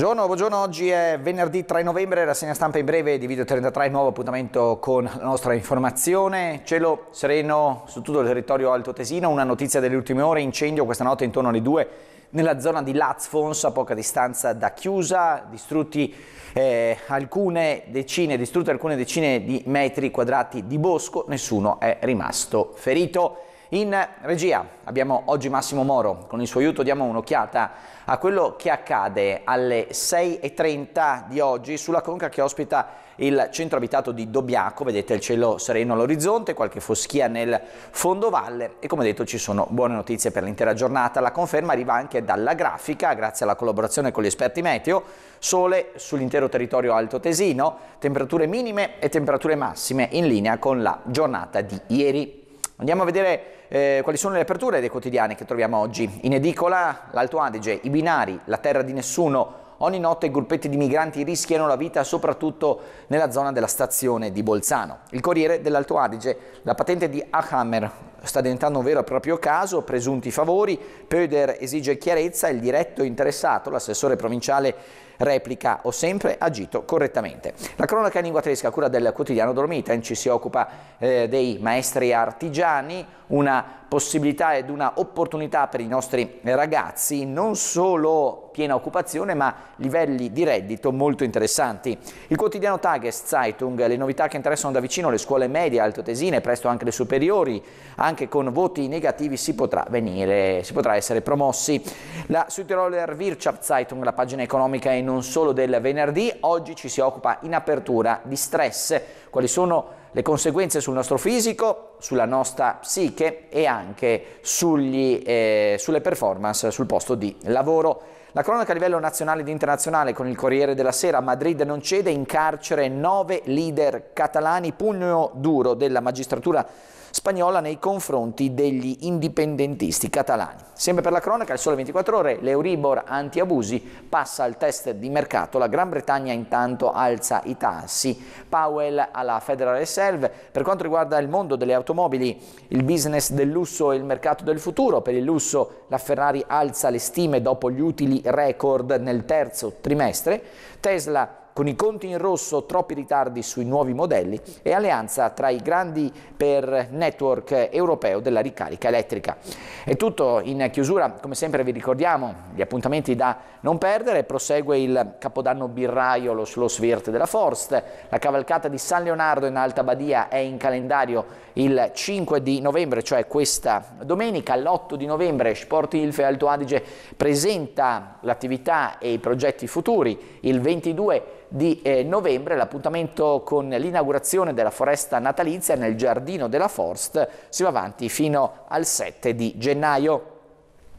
Buongiorno, buongiorno, oggi è venerdì 3 novembre, rassegna stampa in breve di Video 33, nuovo appuntamento con la nostra informazione. Cielo sereno su tutto il territorio alto-tesino, una notizia delle ultime ore, incendio questa notte intorno alle 2 nella zona di Lazfons, a poca distanza da Chiusa, distrutti, eh, alcune decine, distrutte alcune decine di metri quadrati di bosco, nessuno è rimasto ferito. In regia abbiamo oggi Massimo Moro, con il suo aiuto diamo un'occhiata a quello che accade alle 6.30 di oggi sulla conca che ospita il centro abitato di Dobbiaco, vedete il cielo sereno all'orizzonte, qualche foschia nel fondovalle e come detto ci sono buone notizie per l'intera giornata, la conferma arriva anche dalla grafica grazie alla collaborazione con gli esperti meteo, sole sull'intero territorio alto-tesino, temperature minime e temperature massime in linea con la giornata di ieri. Andiamo a vedere eh, quali sono le aperture dei quotidiani che troviamo oggi. In edicola l'Alto Adige, i binari, la terra di nessuno, Ogni notte gruppetti di migranti rischiano la vita soprattutto nella zona della stazione di Bolzano. Il Corriere dell'Alto Adige, la patente di Ahammer, sta diventando un vero e proprio caso, presunti favori, Pöder esige chiarezza, il diretto interessato, l'assessore provinciale replica ho sempre agito correttamente. La cronaca in lingua tedesca a cura del quotidiano Dormiten ci si occupa eh, dei maestri artigiani, una possibilità ed una opportunità per i nostri ragazzi, non solo piena occupazione ma livelli di reddito molto interessanti. Il quotidiano Tageszeitung, le novità che interessano da vicino le scuole medie, alto tesine, presto anche le superiori, anche con voti negativi si potrà, venire, si potrà essere promossi. La Südtiroler Wirtschaftszeitung, la pagina economica e non solo del venerdì, oggi ci si occupa in apertura di stress, quali sono le conseguenze sul nostro fisico, sulla nostra psiche e anche sugli, eh, sulle performance sul posto di lavoro. La cronaca a livello nazionale ed internazionale con il Corriere della Sera, Madrid non cede, in carcere nove leader catalani, pugno duro della magistratura spagnola nei confronti degli indipendentisti catalani. Sempre per la cronaca, il sole 24 ore, l'Euribor antiabusi passa al test di mercato, la Gran Bretagna intanto alza i tassi, Powell alla Federal Reserve. Per quanto riguarda il mondo delle automobili, il business del lusso e il mercato del futuro, per il lusso la Ferrari alza le stime dopo gli utili record nel terzo trimestre, Tesla con i conti in rosso, troppi ritardi sui nuovi modelli e alleanza tra i grandi per network europeo della ricarica elettrica. È tutto in chiusura, come sempre vi ricordiamo gli appuntamenti da non perdere, prosegue il Capodanno Birraiolo sullo Svirt della Forst, la cavalcata di San Leonardo in Alta Badia è in calendario il 5 di novembre, cioè questa domenica, l'8 di novembre Sport Ilfe Alto Adige presenta l'attività e i progetti futuri, il 22 di eh, novembre l'appuntamento con l'inaugurazione della foresta natalizia nel giardino della Forst si va avanti fino al 7 di gennaio.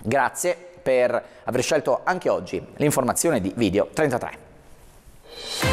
Grazie per aver scelto anche oggi l'informazione di Video 33.